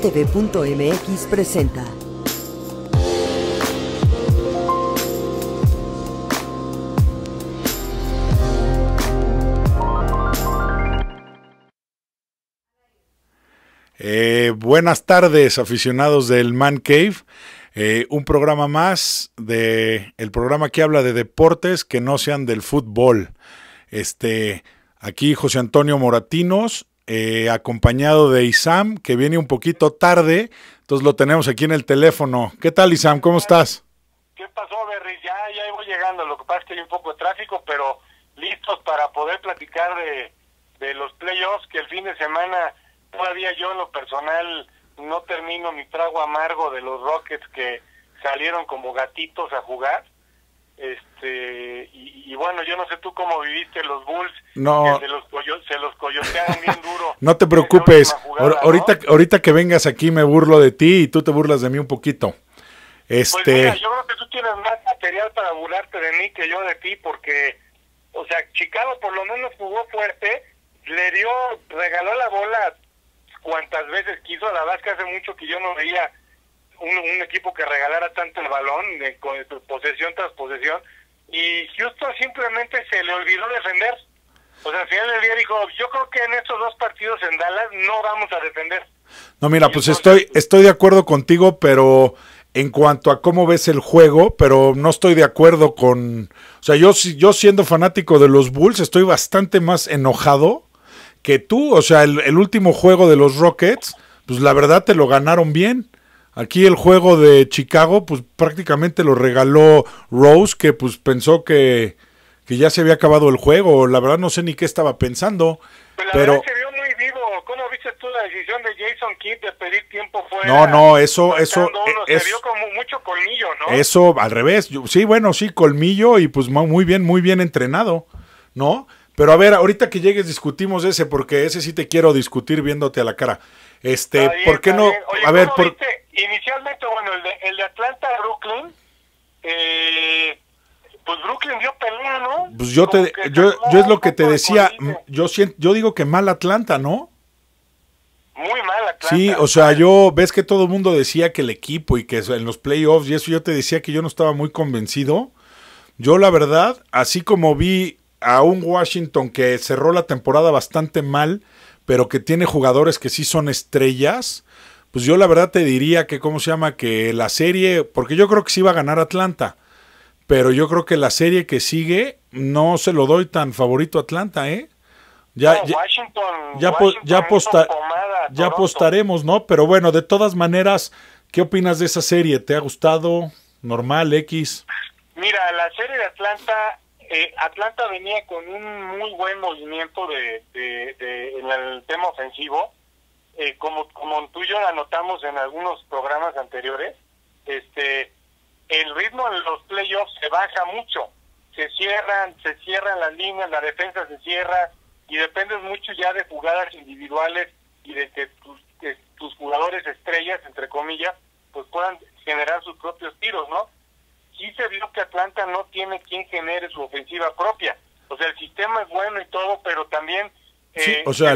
TV.mx presenta. Eh, buenas tardes, aficionados del Man Cave. Eh, un programa más de el programa que habla de deportes que no sean del fútbol. Este, aquí José Antonio Moratinos eh, acompañado de Isam, que viene un poquito tarde, entonces lo tenemos aquí en el teléfono. ¿Qué tal, Isam? ¿Cómo estás? ¿Qué pasó, Berry? Ya, ya iba llegando, lo que pasa es que hay un poco de tráfico, pero listos para poder platicar de, de los playoffs, que el fin de semana todavía yo en lo personal no termino mi trago amargo de los Rockets que salieron como gatitos a jugar. Este, y, bueno, yo no sé tú cómo viviste los Bulls. No. se los, coyo, bien duro. no te preocupes. ahorita, ahorita que vengas aquí me burlo de ti y tú te burlas de mí un poquito. Pues este... yo creo que tú tienes más material para burlarte de mí que yo de ti, porque, o sea, Chicago por lo menos jugó fuerte, le dio, regaló la bola cuantas veces quiso a la Vasca hace mucho que yo no veía un, equipo que regalara tanto el balón, eh, con, posesión tras posesión, y Houston simplemente se le olvidó defender. O sea, al final del día dijo, yo creo que en estos dos partidos en Dallas no vamos a defender. No, mira, pues estoy, estoy de acuerdo contigo, pero en cuanto a cómo ves el juego, pero no estoy de acuerdo con... O sea, yo, yo siendo fanático de los Bulls, estoy bastante más enojado que tú. O sea, el último juego de los Rockets, pues la verdad te lo ganaron bien. Aquí el juego de Chicago, pues prácticamente lo regaló Rose, que pues pensó que, que ya se había acabado el juego. La verdad no sé ni qué estaba pensando. Pero pues la pero se vio muy vivo. ¿Cómo viste tú la decisión de Jason Kidd de pedir tiempo fuera? No, no, eso, eso, se vio como mucho colmillo, ¿no? Eso, al revés. sí, bueno, sí, colmillo y pues muy bien, muy bien entrenado, ¿no? Pero a ver, ahorita que llegues discutimos ese, porque ese sí te quiero discutir viéndote a la cara. Este, ¿por qué no? a ver, por... Inicialmente, bueno, el de, el de Brooklyn, eh, pues Brooklyn dio pelea, ¿no? Pues yo, te, yo, es lo que te decía, yo, yo digo que mal Atlanta, ¿no? Muy mal Atlanta. Sí, o sea, yo, ves que todo el mundo decía que el equipo y que en los playoffs y eso, yo te decía que yo no estaba muy convencido. Yo la verdad, así como vi a un Washington que cerró la temporada bastante mal, pero que tiene jugadores que sí son estrellas, pues yo la verdad te diría que, ¿cómo se llama? Que la serie, porque yo creo que sí va a ganar Atlanta, pero yo creo que la serie que sigue no se lo doy tan favorito a Atlanta, ¿eh? Ya, ya, Washington, ya, ya, apostaremos, ¿no? Pero bueno, de todas maneras, ¿qué opinas de esa serie? ¿Te ha gustado? ¿Normal? ¿X? Mira, la serie de Atlanta eh, Atlanta venía con un muy buen movimiento de, en el tema ofensivo. Eh, como, como tú y yo anotamos en algunos programas anteriores, este el ritmo en los playoffs se baja mucho, se cierran, se cierran las líneas, la defensa se cierra y depende mucho ya de jugadas individuales y de que tus, tus jugadores estrellas, entre comillas, pues puedan generar sus propios tiros, ¿no? Sí se vio que Atlanta no tiene quien genere su ofensiva propia. O sea, el sistema es bueno y todo, pero también eh, o sea,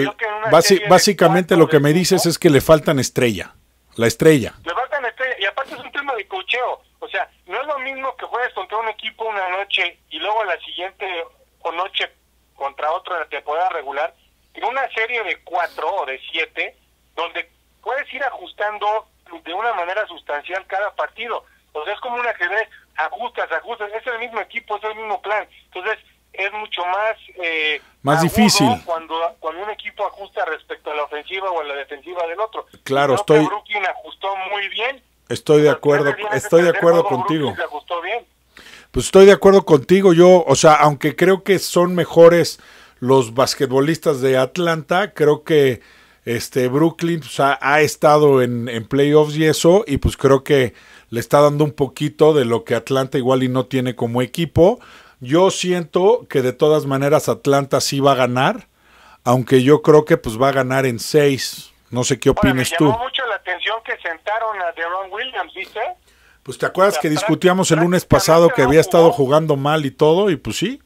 básicamente lo que me dices es que le faltan estrella, la estrella. Le faltan estrella, y aparte es un tema de cocheo. O sea, no es lo mismo que juegues contra un equipo una noche y luego la siguiente o noche contra otro te pueda regular, en una serie de cuatro o de siete, donde puedes ir ajustando de una manera sustancial cada partido. O sea, es como una una ve ajustas, ajustas, es el mismo equipo, es el mismo plan. Entonces, es mucho más eh, más difícil cuando, un equipo ajusta respecto a la ofensiva o a la defensiva del otro. Claro, estoy. Brooklyn ajustó muy bien. Estoy de acuerdo, estoy de acuerdo contigo. Ajustó bien. Pues estoy de acuerdo contigo. Yo, o sea, aunque creo que son mejores los basquetbolistas de Atlanta, creo que este Brooklyn pues, ha, estado en, en playoffs y eso, y pues creo que le está dando un poquito de lo que Atlanta igual y no tiene como equipo, yo siento que de todas maneras Atlanta sí va a ganar, aunque yo creo que pues va a ganar en seis. No sé qué opinas tú. Me llamó mucho la atención que sentaron a Deron Williams, ¿viste? Pues te acuerdas que discutíamos el lunes pasado que había estado jugando mal y todo, y pues sí.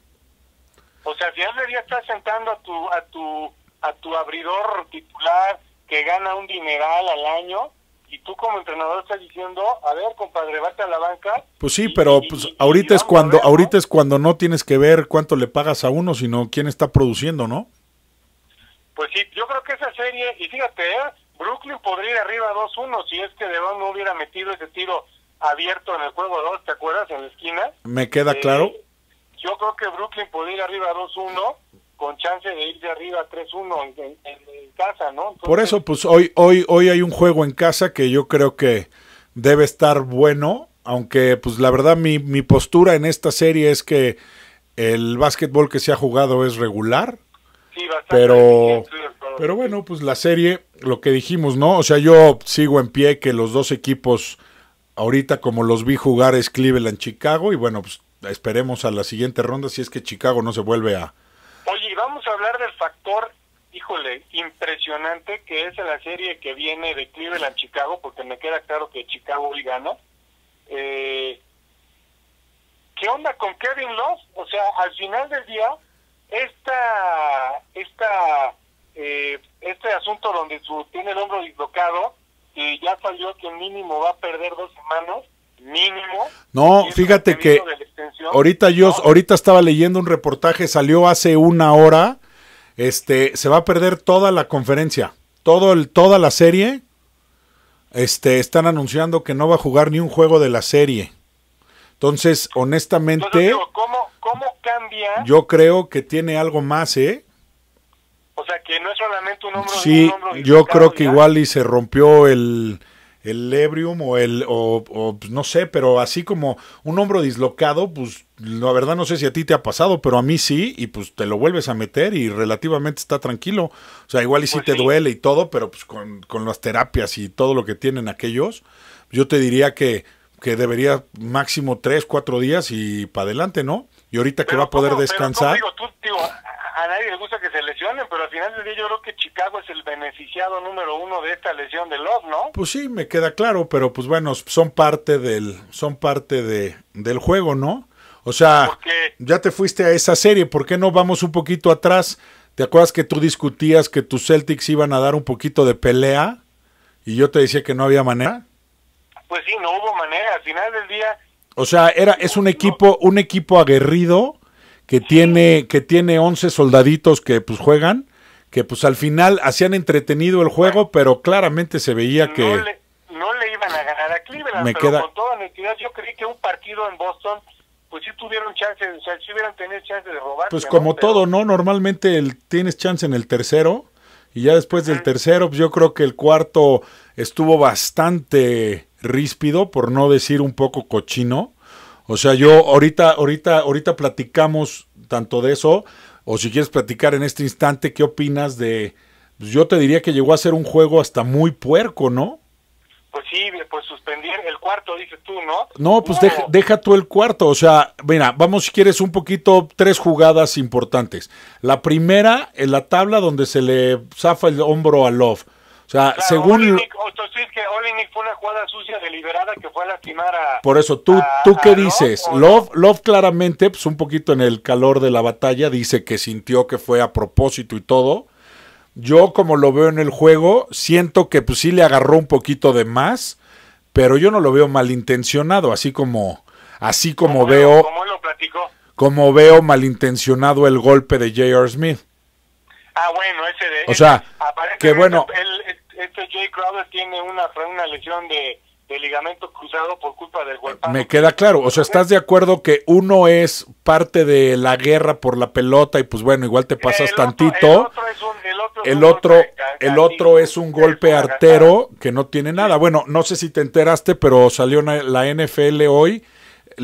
O sea, si le día estás sentando a tu, a tu, a tu abridor titular que gana un dineral al año, y tú como entrenador estás diciendo, a ver, compadre, vete a la banca. Pues sí, pero pues, ahorita es cuando ¿no? ahorita es cuando no tienes que ver cuánto le pagas a uno, sino quién está produciendo, ¿no? Pues sí, yo creo que esa serie, y fíjate, ¿eh? Brooklyn podría ir arriba 2-1 si es que Devon no hubiera metido ese tiro abierto en el juego 2, ¿te acuerdas? En la esquina. Me queda claro. Eh, yo creo que Brooklyn podría ir arriba 2-1 con chance de irse arriba 3-1 en, casa, ¿no? Por eso, pues hoy, hoy, hoy hay un juego en casa que yo creo que debe estar bueno, aunque pues la verdad mi, mi postura en esta serie es que el básquetbol que se ha jugado es regular, sí, pero, pero bueno, pues la serie, lo que dijimos, ¿no? O sea, yo sigo en pie que los dos equipos ahorita como los vi jugar es Cleveland-Chicago y bueno, pues esperemos a la siguiente ronda si es que Chicago no se vuelve a, a hablar del factor, híjole, impresionante que es la serie que viene de Cleveland-Chicago, porque me queda claro que Chicago hoy gana. Eh, ¿Qué onda con Kevin Love? O sea, al final del día, esta, esta, eh, este asunto donde tiene el hombro dislocado, y ya salió que mínimo va a perder dos semanas, mínimo. No, fíjate que... Ahorita yo, ahorita estaba leyendo un reportaje, salió hace una hora. Este, se va a perder toda la conferencia, todo el, toda la serie. Este, están anunciando que no va a jugar ni un juego de la serie. Entonces, honestamente, Yo creo que tiene algo más, ¿eh? O sea, que no es solamente un Sí, yo creo que igual y se rompió el, el ebrium o el, o, pues, no sé, pero así como un hombro dislocado, pues la verdad no sé si a ti te ha pasado, pero a mí sí, y pues te lo vuelves a meter y relativamente está tranquilo. O sea, igual y si pues te duele y todo, pero pues con, las terapias y todo lo que tienen aquellos, yo te diría que, que debería máximo tres, cuatro días y para adelante, ¿no? Y ahorita que va a poder descansar a nadie le gusta que se lesionen, pero al final del día yo creo que Chicago es el beneficiado número uno de esta lesión de Love, ¿no? Pues sí, me queda claro, pero pues bueno, son parte del, son parte de, del juego, ¿no? O sea, ya te fuiste a esa serie, ¿por qué no vamos un poquito atrás? ¿Te acuerdas que tú discutías que tus Celtics iban a dar un poquito de pelea y yo te decía que no había manera? Pues sí, no hubo manera, al final del día... O sea, era, es un equipo, un equipo aguerrido, que tiene, que tiene 11 soldaditos que pues juegan, que pues al final hacían entretenido el juego, pero claramente se veía que... No le, iban a ganar a Cleveland, me pero con toda honestidad yo creí que un partido en Boston pues sí tuvieron chance, o sea, sí hubieran tenido chance de robar. Pues como todo, ¿no? Normalmente el, tienes chance en el tercero y ya después del tercero, pues yo creo que el cuarto estuvo bastante ríspido, por no decir un poco cochino. O sea, yo ahorita, ahorita, ahorita platicamos tanto de eso, o si quieres platicar en este instante, ¿qué opinas de... Pues, yo te diría que llegó a ser un juego hasta muy puerco, ¿no? Pues sí, eh, pues suspendir el cuarto, dices tú, ¿no? No, pues Deja, deja, tú el cuarto. O sea, mira, vamos si quieres un poquito, tres jugadas importantes. La primera, en la tabla donde se le zafa el hombro a Love. O sea, según... fue una jugada sucia deliberada que fue a Por eso, ¿tú, ¿tú qué dices? Love, Love, claramente, pues un poquito en el calor de la batalla, dice que sintió que fue a propósito y todo. Yo, como lo veo en el juego, siento que pues sí le agarró un poquito de más, pero yo no lo veo malintencionado, así como, así como, veo... Como, lo como veo malintencionado el golpe de J.R. Smith. Ah, bueno, ese de... O sea, que bueno... este Jay Crowder tiene una, lesión de, ligamento cruzado por culpa del golpe. Me queda claro, o sea, ¿estás de acuerdo que uno es parte de la guerra por la pelota y pues bueno, igual te pasas tantito? el otro es un, el otro es un golpe artero que no tiene nada. Bueno, no sé si te enteraste, pero salió la NFL hoy,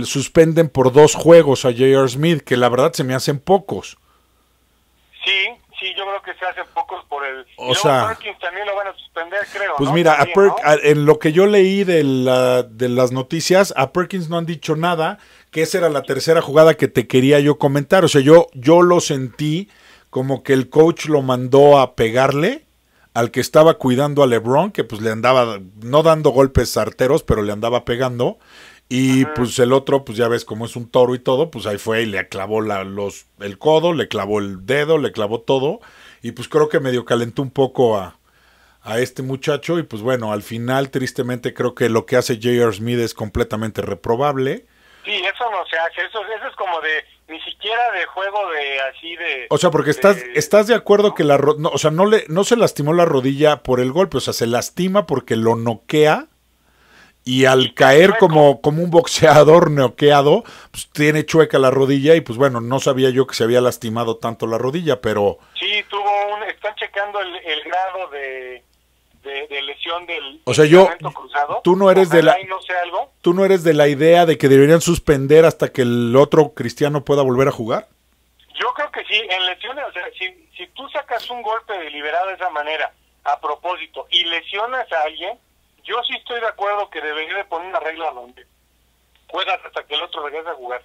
suspenden por dos juegos a J.R. Smith, que la verdad se me hacen pocos. Sí, yo creo que se hace pocos por el... O sea, Perkins también lo van a suspender, creo. Pues mira, en lo que yo leí de, de las noticias, a Perkins no han dicho nada, que esa era la tercera jugada que te quería yo comentar. O sea, yo, yo lo sentí como que el coach lo mandó a pegarle al que estaba cuidando a LeBron, que pues le andaba, no dando golpes arteros, pero le andaba pegando. Y pues el otro, pues ya ves como es un toro y todo, pues ahí fue y le clavó la, los, el codo, le clavó el dedo, le clavó todo. Y pues creo que medio calentó un poco a, a este muchacho. Y pues bueno, al final, tristemente, creo que lo que hace J.R. Smith es completamente reprobable. Sí, eso no se hace, eso, eso es como de, ni siquiera de juego de así de... O sea, porque estás, estás de acuerdo que la... o sea, no, le, no se lastimó la rodilla por el golpe, o sea, se lastima porque lo noquea y al caer como, como un boxeador noqueado, pues tiene chueca la rodilla y pues bueno, no sabía yo que se había lastimado tanto la rodilla, pero... Sí, tuvo un... están checando el, grado de, de, lesión del... O sea, yo... Tú no eres de la... Tú no eres de la idea de que deberían suspender hasta que el otro cristiano pueda volver a jugar. Yo creo que sí, en lesiones, o sea, si, si tú sacas un golpe deliberado de esa manera, a propósito, y lesionas a alguien, yo sí estoy de acuerdo que debería de poner una regla donde juegas hasta que el otro regrese a jugar.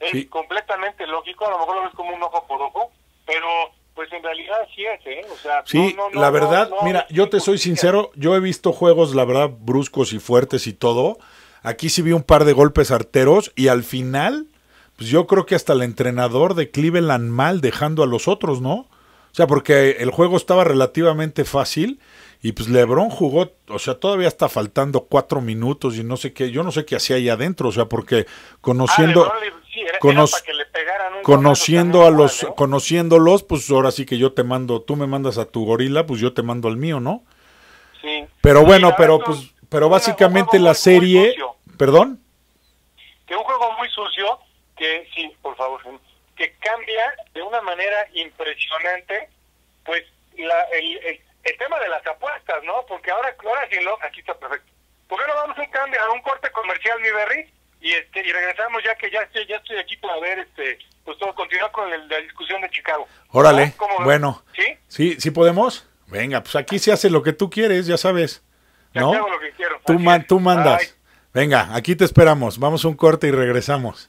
Es completamente lógico, a lo mejor lo ves como un ojo por ojo, pero pues en realidad sí es, ¿eh? O sea, sí, la verdad, mira, yo te soy sincero, yo he visto juegos, la verdad, bruscos y fuertes y todo. Aquí sí vi un par de golpes arteros y al final, pues yo creo que hasta el entrenador de Cleveland mal dejando a los otros, ¿no? O sea, porque el juego estaba relativamente fácil y pues Lebron jugó, o sea, todavía está faltando cuatro minutos y no sé qué, yo no sé qué hacía ahí adentro, o sea, porque conociendo... conociendo a los, conociéndolos, pues ahora sí que yo te mando, tú me mandas a tu gorila, pues yo te mando al mío, ¿no? Sí. Pero bueno, pero pues, pero básicamente la serie, perdón. Que un juego muy sucio, que sí, por favor, que cambia de una manera impresionante, pues la, el el tema de las apuestas, ¿no? Porque ahora, ahora sin lo, aquí está perfecto. ¿Por qué no vamos a un, cambio, un corte comercial, mi Berry? Y, este, y regresamos ya que ya estoy, ya estoy aquí para ver, este, pues todo, continuar con la discusión de Chicago. Órale, bueno. ¿Sí? ¿Sí? podemos? Venga, pues aquí se hace lo que tú quieres, ya sabes. ¿No? Tú, man, tú mandas. Venga, aquí te esperamos. Vamos a un corte y regresamos.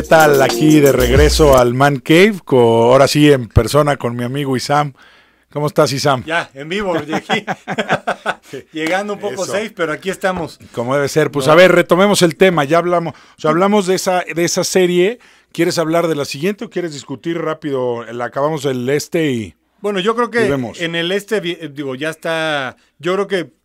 ¿Qué tal? Aquí de regreso al Man Cave, ahora sí en persona con mi amigo Isam. ¿Cómo estás, Isam? Ya, en vivo, aquí. llegando un poco safe, pero aquí estamos. Como debe ser. Pues a ver, retomemos el tema. Ya hablamos, o sea, hablamos de esa, de esa serie. ¿Quieres hablar de la siguiente o quieres discutir rápido? La acabamos el este y. Bueno, yo creo que en el este, digo, ya está. Yo creo que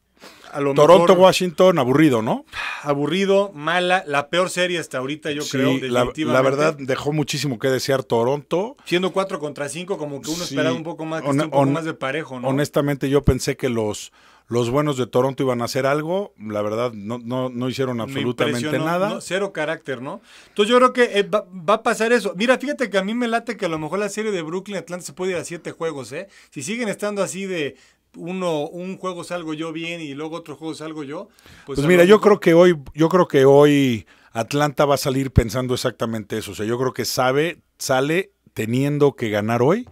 Toronto, Washington, aburrido, ¿no? Aburrido, mala, la peor serie hasta ahorita, yo creo, La, verdad, dejó muchísimo que desear Toronto. Siendo 4 contra 5, como que uno esperaba un poco más, un poco más de parejo, ¿no? Honestamente, yo pensé que los, los buenos de Toronto iban a hacer algo, la verdad no, no, hicieron absolutamente nada. cero carácter, ¿no? Entonces yo creo que eh, va, a pasar eso. Mira, fíjate que a mí me late que a lo mejor la serie de Brooklyn Atlanta se puede ir a siete juegos, ¿eh? Si siguen estando así de, uno un juego salgo yo bien y luego otro juego salgo yo. Pues, pues mira, yo creo que hoy yo creo que hoy Atlanta va a salir pensando exactamente eso, o sea, yo creo que sabe sale teniendo que ganar hoy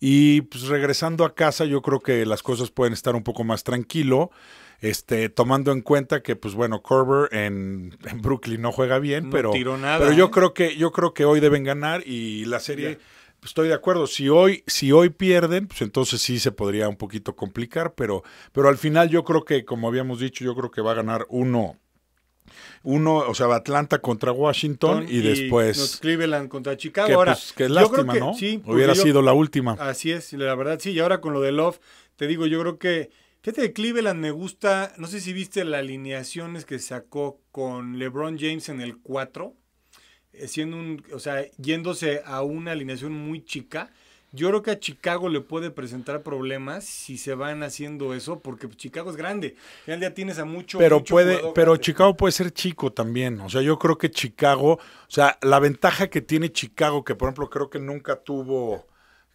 y pues regresando a casa yo creo que las cosas pueden estar un poco más tranquilo. Este, tomando en cuenta que, pues bueno, Corber en, Brooklyn no juega bien, pero, pero yo ¿eh? creo que yo creo que hoy deben ganar y la serie estoy de acuerdo. Si hoy, si hoy pierden, pues entonces sí se podría un poquito complicar, pero, pero al final yo creo que, como habíamos dicho, yo creo que va a ganar uno. Uno, o sea, Atlanta contra Washington y, después. Cleveland contra Chicago. Pues, que, ahora, lástima, ¿no? Sí, Hubiera sido la última. Así es, la verdad, sí. Y ahora con lo de Love, te digo, yo creo que. Fíjate de Cleveland me gusta. No sé si viste las alineaciones que sacó con LeBron James en el 4. Eh, siendo un, o sea, yéndose a una alineación muy chica. Yo creo que a Chicago le puede presentar problemas si se van haciendo eso, porque Chicago es grande. Ya día tienes a mucho. Pero puede, pero Chicago puede ser chico también. O sea, yo creo que Chicago, o sea, la ventaja que tiene Chicago, que por ejemplo creo que nunca tuvo,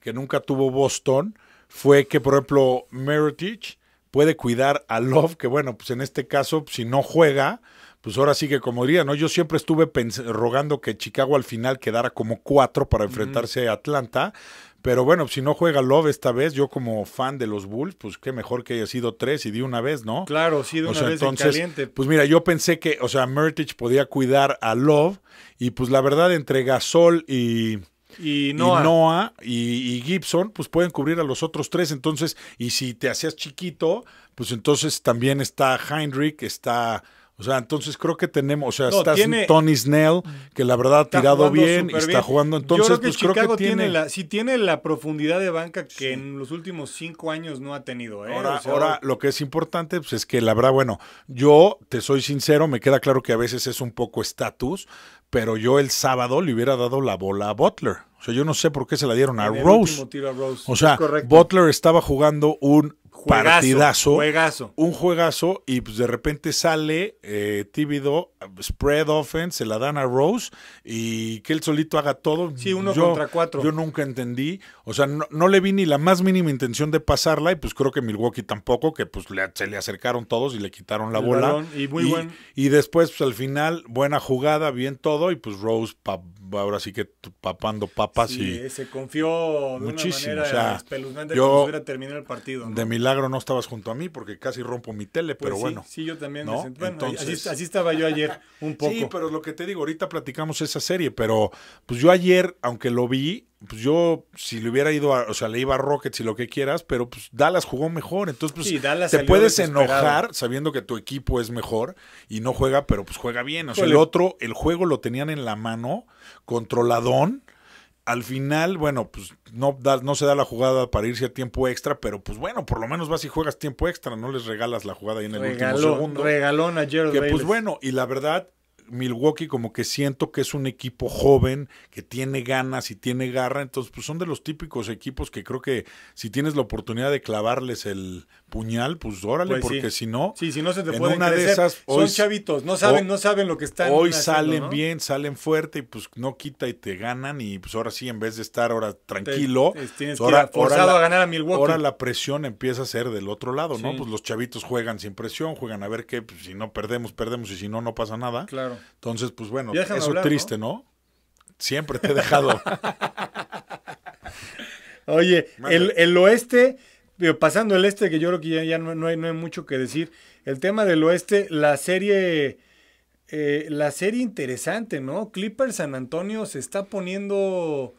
que nunca tuvo Boston, fue que por ejemplo Meritich puede cuidar a Love, que bueno, pues en este caso, si no juega, pues ahora sí que como diría, ¿no? Yo siempre estuve rogando que Chicago al final quedara como cuatro para enfrentarse a Atlanta. Pero bueno, si no juega Love esta vez, yo como fan de los Bulls, pues qué mejor que haya sido tres y de una vez, ¿no? Claro, sí, de una vez entonces, caliente. Pues mira, yo pensé que, o sea, Mertich podía cuidar a Love y pues la verdad entre Gasol y... Noah. y y, Gibson, pues pueden cubrir a los otros tres. Entonces, y si te hacías chiquito, pues entonces también está Heinrich, está o sea, entonces creo que tenemos, o sea, está Tony Snell, que la verdad ha tirado bien y está jugando. Entonces, Yo creo que pues, tiene, la, tiene la profundidad de banca que en los últimos cinco años no ha tenido. ¿eh? Ahora, lo que es importante pues, es que la verdad, bueno, yo te soy sincero, me queda claro que a veces es un poco estatus, pero yo el sábado le hubiera dado la bola a Butler. O sea, yo no sé por qué se la dieron a Rose. O sea, Butler estaba jugando un partidazo. Un juegazo y pues de repente sale eh, Tíbido, spread offense, se la dan a Rose y que él solito haga todo. Sí, uno contra cuatro. Yo nunca entendí, o sea, no, le vi ni la más mínima intención de pasarla y pues creo que Milwaukee tampoco, que pues se le acercaron todos y le quitaron la bola. y muy y después pues al final, buena jugada, bien todo y pues Rose... Pa, ahora sí que papando papas sí, y... Eh, se confió muchísimo, una manera espeluznante yo, hubiera terminado el partido. De milagro no estabas junto a mí porque casi rompo mi tele, pues pero bueno. Sí, yo también. bueno, así, estaba yo ayer, un poco. Sí, pero lo que te digo, ahorita platicamos esa serie, pero pues yo ayer, aunque lo vi, pues yo, si le hubiera ido a, o sea, le iba a Rockets y lo que quieras, pero pues Dallas jugó mejor. Entonces, pues te puedes enojar sabiendo que tu equipo es mejor y no juega, pero pues juega bien. O sea, el otro, el juego lo tenían en la mano controladón. Al final, bueno, pues no, no se da la jugada para irse a tiempo extra, pero pues bueno, por lo menos vas y juegas tiempo extra, no les regalas la jugada ahí en el último segundo. Regalón a Gerald Que pues bueno, y la verdad, Milwaukee como que siento que es un equipo joven, que tiene ganas y tiene garra, entonces pues son de los típicos equipos que creo que si tienes la oportunidad de clavarles el puñal, pues órale, pues porque si no, no se te en una de esas son chavitos, no saben, no saben lo que están Hoy salen bien, salen fuerte y pues no quita y te ganan y pues ahora sí en vez de estar ahora tranquilo, ahora, forzado a ganar a Milwaukee. Ahora la presión empieza a ser del otro lado, ¿no? Pues los chavitos juegan sin presión, juegan a ver que pues, si no perdemos, perdemos y si no no pasa nada. Claro. Entonces, pues bueno, eso triste, ¿no? Siempre te he dejado. Oye, el, el, oeste, pasando el este, que yo creo que ya, no, hay, no hay mucho que decir. El tema del oeste, la serie, eh, la serie interesante, ¿no? Clipper San Antonio se está poniendo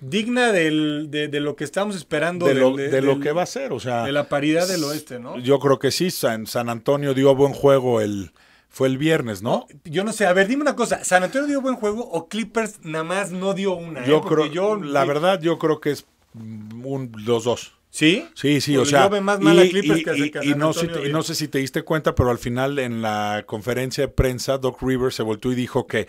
digna de, lo que estamos esperando. De lo, que va a ser, o sea. De la paridad del oeste, ¿no? Yo creo que sí, San Antonio dio buen juego el, fue el viernes, ¿no? Yo no sé, a ver, dime una cosa, ¿San Antonio dio buen juego o Clippers nada más no dio una? Eh? Yo creo, yo, la verdad, yo creo que es un, los dos. ¿Sí? Sí, sí, o sea. Yo veo más mal Clippers que no y, no sé si te diste cuenta, pero al final en la conferencia de prensa, Doc Rivers se volteó y dijo que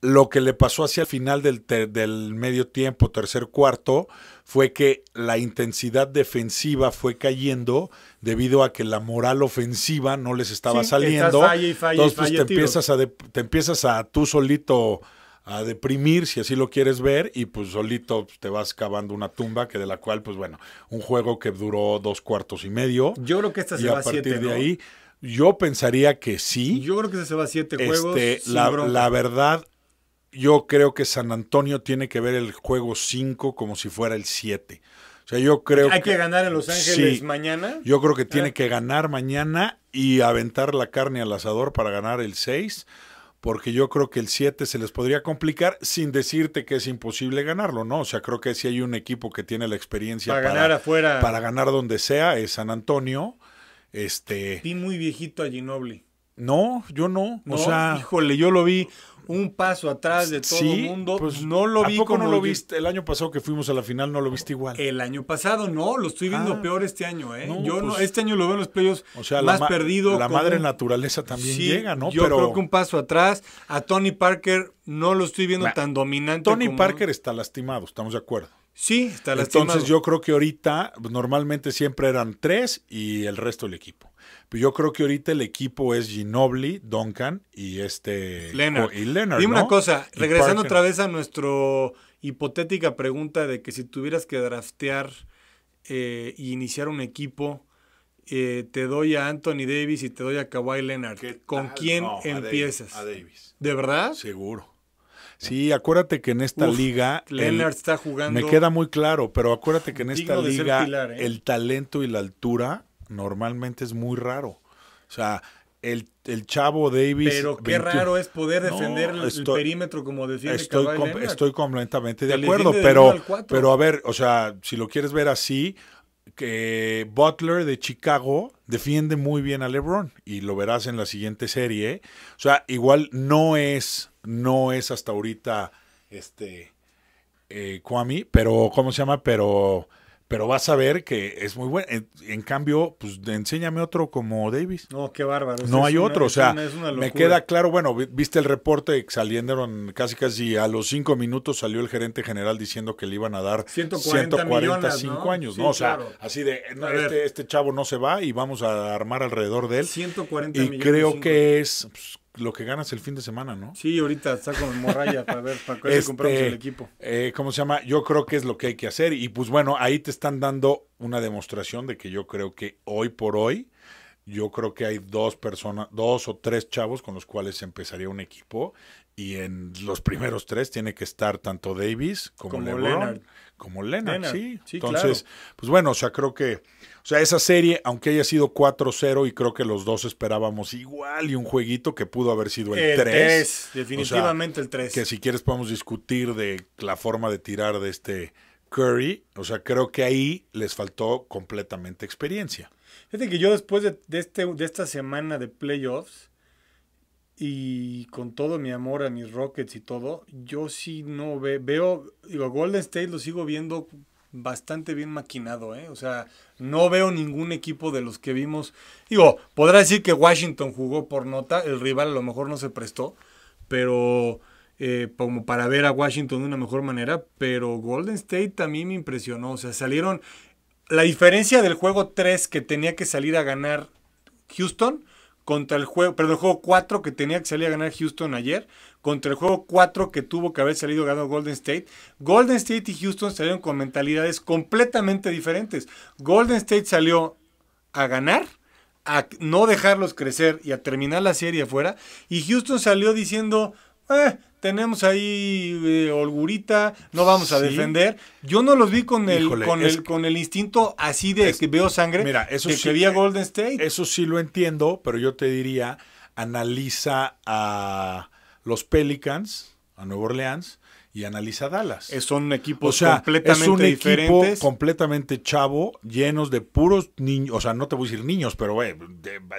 lo que le pasó hacia el final del, del medio tiempo, tercer cuarto, fue que la intensidad defensiva fue cayendo debido a que la moral ofensiva no les estaba saliendo. Entonces, pues, te, empiezas a te empiezas a tú solito a deprimir, si así lo quieres ver, y pues solito pues, te vas cavando una tumba, que de la cual, pues bueno, un juego que duró dos cuartos y medio. Yo creo que esta se va a siete, de ahí, yo pensaría que sí. Yo creo que se va a siete este, juegos. La, la, verdad, yo creo que San Antonio tiene que ver el juego 5 como si fuera el 7. O sea, yo creo ¿Hay que, ganar en Los Ángeles mañana? Yo creo que tiene ah. que ganar mañana y aventar la carne al asador para ganar el 6, porque yo creo que el 7 se les podría complicar sin decirte que es imposible ganarlo, ¿no? O sea, creo que si hay un equipo que tiene la experiencia para, ganar afuera. Para ganar donde sea, es San Antonio. Este... Vi muy viejito a Ginobili. No, yo no. no. O sea, híjole, yo lo vi un paso atrás de todo el sí, mundo. Pues no lo vi. como no lo viste? El año pasado que fuimos a la final no lo viste igual. El año pasado no, lo estoy viendo ah. peor este año, ¿eh? yo pues- este año lo veo en los playos más perdido. La madre naturaleza también llega, ¿no? Yo creo que un paso atrás. A Tony Parker no lo estoy viendo tan dominante. Tony Parker está lastimado, estamos de acuerdo. Sí, está lastimado. Entonces yo creo que ahorita pues, normalmente siempre eran tres y el resto del equipo yo creo que ahorita el equipo es Ginobili, Duncan y este y Leonard. Dime una cosa, regresando otra vez a nuestra hipotética pregunta de que si tuvieras que draftear eh, y iniciar un equipo, eh, te doy a Anthony Davis y te doy a Kawhi Leonard. ¿Con quién empiezas? A Davis, ¿De verdad? Seguro. Sí, acuérdate que en esta liga. Leonard está jugando. Me queda muy claro, pero acuérdate que en esta liga ¿eh? el talento y la altura normalmente es muy raro. O sea, el, chavo Davis. Pero qué raro es poder defender el perímetro como decía estoy, estoy completamente de acuerdo, pero, pero a ver, o sea, si lo quieres ver así, que Butler de Chicago defiende muy bien a LeBron y lo verás en la siguiente serie. O sea, igual no es, no es hasta ahorita este eh, Kwame, pero ¿cómo se llama? Pero pero vas a ver que es muy bueno. En, cambio, pues enséñame otro como Davis. No, qué bárbaro. No hay otro, o sea, me queda claro, bueno, viste el reporte que salieron casi casi a los cinco minutos salió el gerente general diciendo que le iban a dar 145 años, ¿no? O sea, así de, este, este, chavo no se va y vamos a armar alrededor de él. 140 y millones. Y creo que es, pues, lo que ganas el fin de semana, ¿no? Sí, ahorita está con morralla para ver para qué compramos este, el equipo. Eh, ¿Cómo se llama? Yo creo que es lo que hay que hacer. Y pues bueno, ahí te están dando una demostración de que yo creo que hoy por hoy, yo creo que hay dos personas, dos o tres chavos con los cuales empezaría un equipo y en los primeros tres tiene que estar tanto Davis como, LeBron, como Leonard, sí. sí Entonces, pues bueno, o sea, creo que, o sea, esa serie, aunque haya sido 4-0 y creo que los dos esperábamos igual y un jueguito que pudo haber sido el, el 3. Definitivamente el 3. Que si quieres podemos discutir de la forma de tirar de este Curry, o sea, creo que ahí les faltó completamente experiencia. Fíjate que yo después de, de, este, de esta semana de playoffs, y con todo mi amor a mis Rockets y todo, yo sí no ve, veo, digo, Golden State lo sigo viendo bastante bien maquinado, ¿eh? O sea, no veo ningún equipo de los que vimos. Digo, podrá decir que Washington jugó por nota, el rival a lo mejor no se prestó, pero eh, como para ver a Washington de una mejor manera, pero Golden State a me impresionó, o sea, salieron... La diferencia del juego 3 que tenía que salir a ganar Houston contra el juego, perdón, el juego 4 que tenía que salir a ganar Houston ayer, contra el juego 4 que tuvo que haber salido ganado Golden State. Golden State y Houston salieron con mentalidades completamente diferentes. Golden State salió a ganar, a no dejarlos crecer y a terminar la serie afuera. Y Houston salió diciendo, eh, tenemos ahí olgurita eh, holgurita, no vamos a defender. Yo no los vi con el, con el, con el instinto así de que veo sangre mira, eso que, sí, eh, Golden State. Eso sí lo entiendo, pero yo te diría, analiza a los Pelicans, a Nueva Orleans, y analiza a Dallas. Eh, son equipos completamente es un diferentes. Equipo completamente chavo, llenos de puros niños. O sea, no te voy a decir niños, pero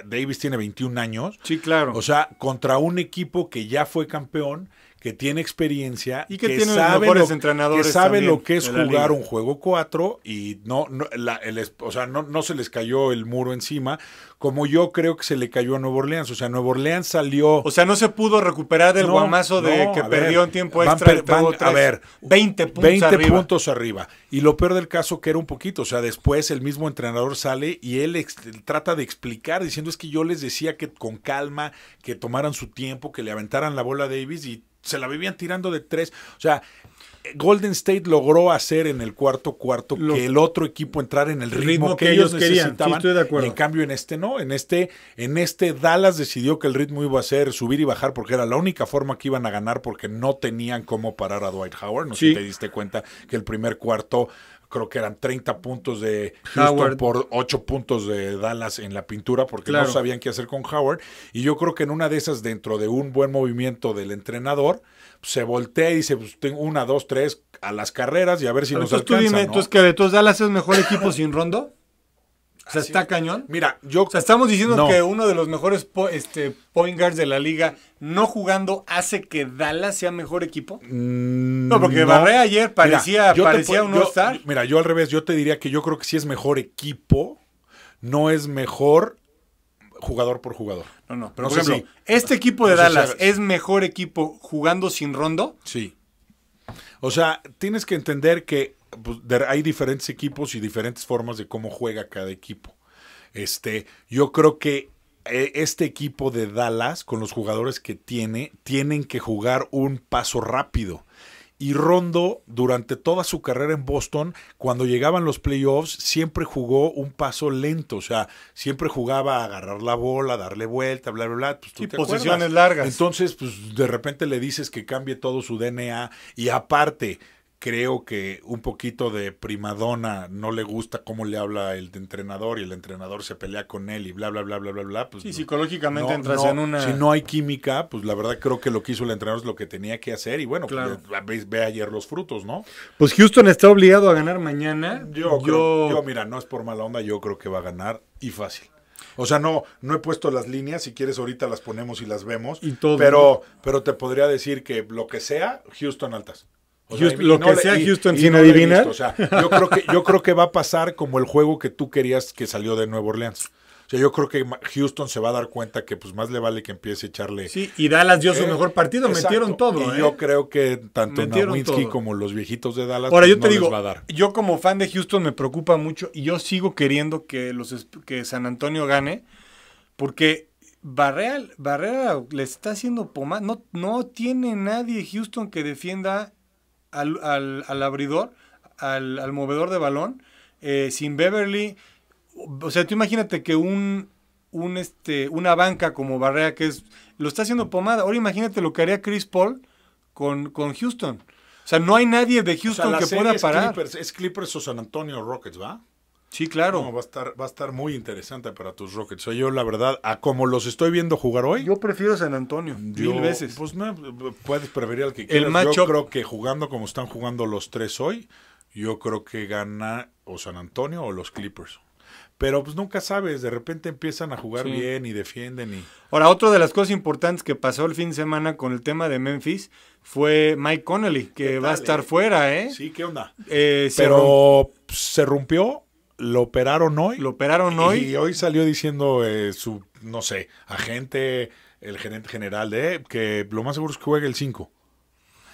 Davis tiene 21 años. Sí, claro. O sea, contra un equipo que ya fue campeón que tiene experiencia y que, tiene sabe lo, entrenadores que sabe lo que es jugar un juego 4 y no, no el, o sea, no, no se les cayó el muro encima, como yo creo que se le cayó a Nuevo Orleans. O sea, Nuevo Orleans salió. O sea, no se pudo recuperar del guamazo de que perdió un tiempo extra. a ver, 20 puntos 20 arriba. puntos arriba. Y lo peor del caso que era un poquito. O sea, después el mismo entrenador sale y él trata de explicar diciendo es que yo les decía que con calma, que tomaran su tiempo, que le aventaran la bola a Davis y se la vivían tirando de tres. O sea, Golden State logró hacer en el cuarto cuarto que el otro equipo entrara en el ritmo, que, ellos necesitaban. Sí, estoy de en cambio, en este no, en este, en este Dallas decidió que el ritmo iba a ser subir y bajar porque era la única forma que iban a ganar porque no tenían cómo parar a Dwight Howard. No sé si te diste cuenta que el primer cuarto creo que eran 30 puntos de Houston Howard. por 8 puntos de Dallas en la pintura porque no sabían qué hacer con Howard. Y yo creo que en una de esas, dentro de un buen movimiento del entrenador, se voltea y dice, pues tengo una, dos, tres a las carreras y a ver si Pero nos entonces pues, Tú dime, ¿no? que, Dallas es mejor equipo sin Rondo? O sea, está cañón. Mira, yo. O sea, estamos diciendo que uno de los mejores este, point guards de la liga no jugando hace que Dallas sea mejor equipo. Mm, no, porque Barré ayer parecía, parecía un all Mira, yo al revés, yo te diría que yo creo que si es mejor equipo, no es mejor jugador por jugador. No, no. Pero por ejemplo, este equipo de Dallas es mejor equipo jugando sin rondo. Sí. O sea, tienes que entender que pues, hay diferentes equipos y diferentes formas de cómo juega cada equipo. Este, yo creo que eh, este equipo de Dallas, con los jugadores que tiene, tienen que jugar un paso rápido. Y Rondo, durante toda su carrera en Boston, cuando llegaban los playoffs, siempre jugó un paso lento. O sea, siempre jugaba a agarrar la bola, darle vuelta, bla, bla, bla. Pues, y posiciones largas. Entonces, pues de repente le dices que cambie todo su DNA. Y aparte, creo que un poquito de primadona no le gusta cómo le habla el entrenador y el entrenador se pelea con él y bla, bla, bla, bla, bla, bla. Pues sí, psicológicamente entras en una... Si no hay química, pues la verdad creo que lo que hizo el entrenador es lo que tenía que hacer y bueno, pues, ve, ayer los frutos, ¿no? Pues Houston está obligado a ganar mañana. Yo, mira, no es por mala onda, yo creo que va a ganar y fácil. O sea, no, no he puesto las líneas, si quieres ahorita las ponemos y las vemos. Pero, pero te podría decir que lo que sea, Houston altas lo que sea Houston sin adivinar yo, creo que, va a pasar como el juego que tú querías que salió de Nueva Orleans. O sea, yo creo que Houston se va a dar cuenta que pues más le vale que empiece a echarle. Sí, y Dallas dio su eh, mejor partido, metieron todo. Y ¿eh? yo creo que tanto Nowinski como los viejitos de Dallas Ahora, pues, yo te digo, va a dar. Yo como fan de Houston me preocupa mucho y yo sigo queriendo que, los, que San Antonio gane porque Barrera, Barrera le está haciendo pomada. No, no tiene nadie Houston que defienda al, al, al abridor, al, movedor de balón, eh, sin Beverly. O sea, tú imagínate que un, un este, una banca como Barrea, que es, lo está haciendo pomada. Ahora imagínate lo que haría Chris Paul con, con Houston. O sea, no hay nadie de Houston que pueda parar. Clippers, es Clippers o San Antonio Rockets, ¿va? Sí, claro. va, a estar, va a estar muy interesante para tus Rockets. O yo, la verdad, a como los estoy viendo jugar hoy. Yo prefiero San Antonio. mil veces. Pues puedes preferir al que quieras. yo creo que jugando como están jugando los tres hoy, yo creo que gana o San Antonio o los Clippers. Pero pues nunca sabes, de repente empiezan a jugar bien y defienden y. Ahora, otra de las cosas importantes que pasó el fin de semana con el tema de Memphis fue Mike Connelly que va a estar eh? fuera, ¿eh? Sí, ¿qué onda? Eh, Pero se rompió lo operaron hoy. Lo operaron hoy. Y hoy salió diciendo eh, su, no sé, agente, el gerente general de que lo más seguro es que juegue el 5.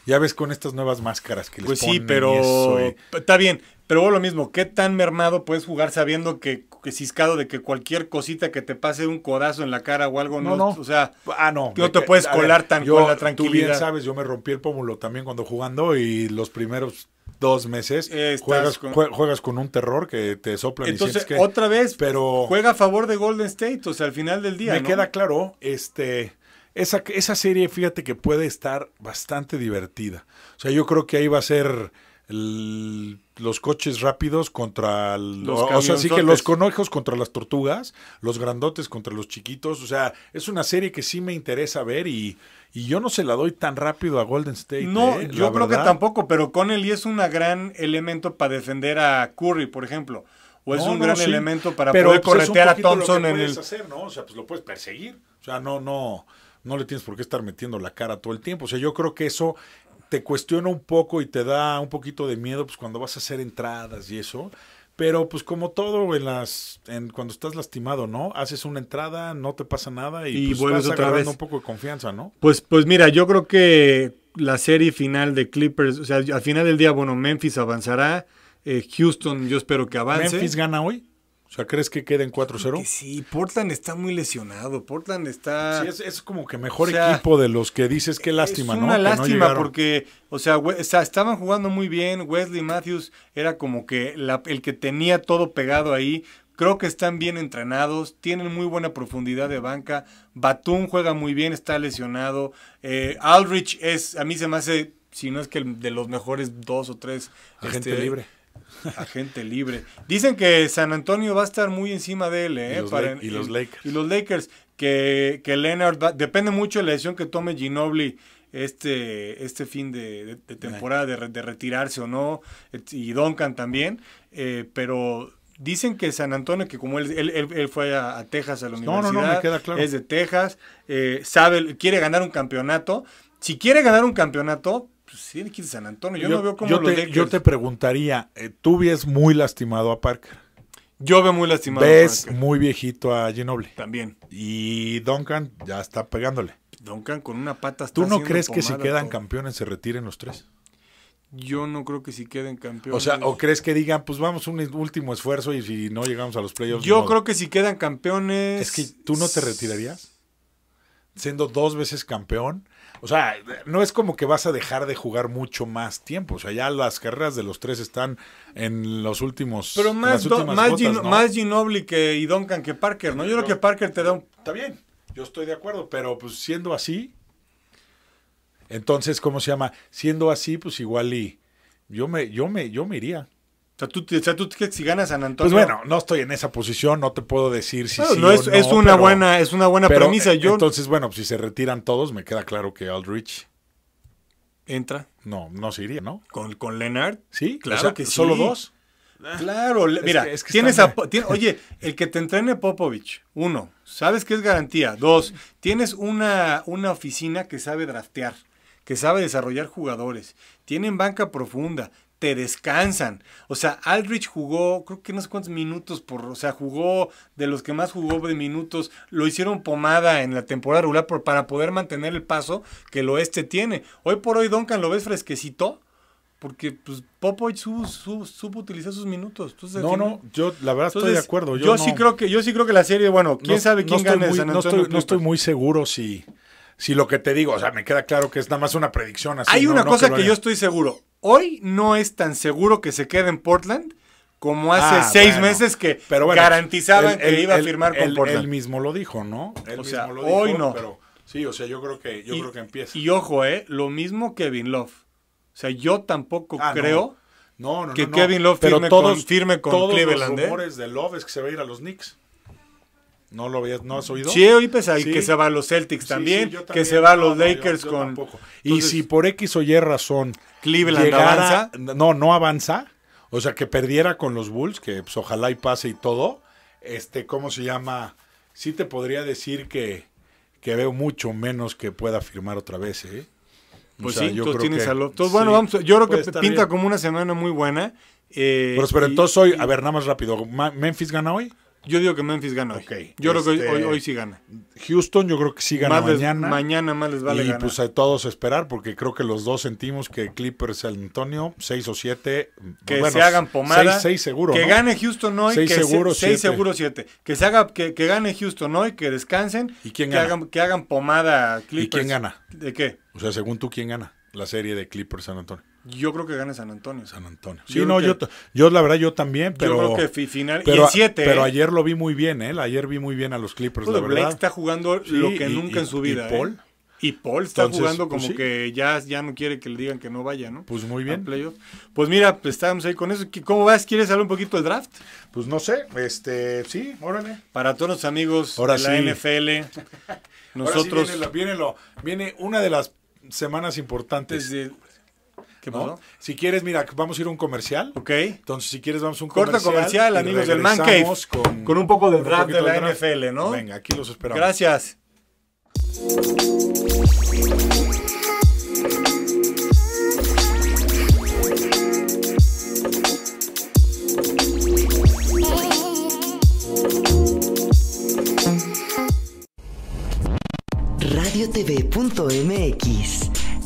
Ya ves con estas nuevas máscaras que les Pues sí, pero está bien. Pero vos lo mismo, ¿qué tan mermado puedes jugar sabiendo que, que, ciscado de que cualquier cosita que te pase un codazo en la cara o algo no, no, o sea, ah, no, no te puedes colar tan con la tranquilidad. Tú bien sabes, yo me rompí el pómulo también cuando jugando y los primeros dos meses, juegas con... juegas con un terror que te sopla y sientes que... otra vez, pero... juega a favor de Golden State, o sea, al final del día. Me queda claro, este... Esa, esa serie, fíjate que puede estar bastante divertida. O sea, yo creo que ahí va a ser el los coches rápidos contra los o, sea, sí que los conejos contra las tortugas, los grandotes contra los chiquitos, o sea, es una serie que sí me interesa ver y, y yo no se la doy tan rápido a Golden State. No, ¿eh? yo creo que tampoco, pero Connelly es un gran elemento para defender a Curry, por ejemplo. O es un gran elemento para pero poder pues, corretear a Thompson lo que en el. Hacer, ¿no? O sea, pues lo puedes perseguir. O sea, no, no no le tienes por qué estar metiendo la cara todo el tiempo. O sea, yo creo que eso te cuestiona un poco y te da un poquito de miedo pues cuando vas a hacer entradas y eso. Pero pues como todo en las en, cuando estás lastimado, ¿no? Haces una entrada, no te pasa nada y, pues, vuelves vas otra vez. un poco de confianza, ¿no? Pues pues mira, yo creo que la serie final de Clippers, o sea, al final del día bueno, Memphis avanzará, eh, Houston yo espero que avance. Memphis gana hoy. O sea, ¿crees que queden 4-0? Sí, Portland está muy lesionado. Portland está. Sí, es, como que mejor equipo de los que dices. Qué lástima, ¿no? Una lástima porque, o sea, estaban jugando muy bien. Wesley Matthews era como que el que tenía todo pegado ahí. Creo que están bien entrenados, tienen muy buena profundidad de banca. Batum juega muy bien, está lesionado. Eh, Aldrich es, a mí se me hace, si no es que de los mejores dos o tres. Agente este, libre Agente libre. Dicen que San Antonio va a estar muy encima de él, Y ¿eh? los, Lakers. Y los Lakers. Que, que Leonard depende mucho de la decisión que tome Ginobili este, este fin de, temporada, de, retirarse o no, y Duncan también, eh, pero dicen que San Antonio, que como él, él, fue a, Texas, a la universidad, es de Texas, eh, sabe, quiere ganar un campeonato, si quiere ganar un campeonato, pues, tiene San Antonio. Yo, no veo cómo yo, te, preguntaría, eh, tú ves muy lastimado a Parker. Yo veo muy lastimado. a Ves muy viejito a Ginoble. También. Y Duncan ya está pegándole. Duncan con una pata está ¿Tú no crees que si quedan campeones se retiren los tres? Yo no creo que si queden campeones. O sea, ¿o crees que digan, pues vamos un último esfuerzo y si no llegamos a los playoffs? Yo creo que si quedan campeones. Es que tú no te retirarías. Siendo dos veces campeón o sea, no es como que vas a dejar de jugar mucho más tiempo. O sea, ya las carreras de los tres están en los últimos. Pero más, más Ginobili que, y Duncan que Parker, ¿no? Yo, creo que Parker te da un. Está bien, yo estoy de acuerdo, pero pues siendo así, entonces, ¿cómo se llama? Siendo así, pues igual y yo me, yo me, yo me iría. O sea, tú, o si gana San Antonio. Pues bueno, no estoy en esa posición, no te puedo decir si. sí es, es una buena, es una buena premisa. Eh, yo... Entonces, bueno, pues, si se retiran todos, me queda claro que Aldrich. ¿Entra? No, no se iría, ¿no? ¿Con, con Leonard? Sí, claro que ¿Solo dos? Claro, mira, tienes oye, el que te entrene Popovich, uno, sabes que es garantía. Dos, tienes una, una oficina que sabe draftear, que sabe desarrollar jugadores, tienen banca profunda, te descansan. O sea, Aldrich jugó, creo que no sé cuántos minutos por, o sea, jugó de los que más jugó de minutos, lo hicieron pomada en la temporada regular para poder mantener el paso que el oeste tiene. Hoy por hoy Duncan lo ves fresquecito. Porque pues, Popovich supo, utilizar sus minutos. no, no, yo la verdad estoy de acuerdo. Yo, sí creo que, yo sí creo que la serie, bueno, quién sabe quién gana. no estoy muy seguro si, si lo que te digo, o sea, me queda claro que es nada más una predicción. Así, Hay una cosa que, yo estoy seguro. Hoy no es tan seguro que se quede en Portland como hace ah, seis meses que garantizaban que iba a firmar con Portland. Él mismo lo dijo, ¿no? Él mismo lo dijo, hoy no. Pero sí, o sea, yo creo que yo creo que empieza. Y ojo, eh, lo mismo Kevin Love. O sea, yo tampoco ah, creo que Kevin Love firme con, firme con todos Los ¿eh? rumores de Love es que se va a ir a los Knicks. ¿No lo habías, no has oído? Sí, oí pues, que se va a los Celtics también, que se va los Lakers con... y si por X o Y razón... Cleveland avanza. No, no avanza. O sea, que perdiera con los Bulls, que pues, ojalá y pase y todo. Este, ¿cómo se llama? Sí te podría decir que, que veo mucho menos que pueda firmar otra vez, ¿eh? Pues yo creo que, bueno, vamos, yo creo que pinta como una semana muy buena. Eh, pero, entonces hoy, a ver, nada más rápido, ¿Memphis gana hoy? Yo digo que Memphis gana hoy. yo creo que hoy, este, hoy, sí gana. Houston, yo creo que sí gana mañana. mañana más les vale. Y pues a todos esperar, porque creo que los dos sentimos que Clippers San Antonio, 6 o 7. Que se hagan pomada. 6, seguro. Que gane Houston hoy. 6 seguro, 6 seguro, 7. Que, se haga, que, gane Houston hoy, que descansen. ¿Y que Hagan, que hagan pomada Clippers. ¿Y quién gana? ¿De qué? O sea, según tú, ¿quién gana la serie de Clippers San Antonio? Yo creo que gane San Antonio. San Antonio. Sí, no, yo, yo la verdad, yo también, pero. Yo creo que final. Pero, y el 7. Pero ¿eh? ayer lo vi muy bien, ¿eh? Ayer vi muy bien a los Clippers, pues la Blake está jugando lo que nunca en su vida. Y ¿eh? Paul. Y Paul está jugando pues como que ya, ya no quiere que le digan que no vaya, ¿no? Pues muy bien. Pues mira, pues estábamos ahí con eso. ¿Cómo vas? ¿Quieres hablar un poquito del draft? Pues no sé, este, sí, órale. Para todos los amigos Ahora de la NFL, nosotros. viene, lo, una de las semanas importantes. de... ¿Qué Si quieres, mira, vamos a ir a un comercial. Ok. Entonces, si quieres, vamos a un Corto comercial. comercial amigos del Man Cave. Con, un poco de draft de la NFL, ¿no? Venga, aquí los esperamos. Gracias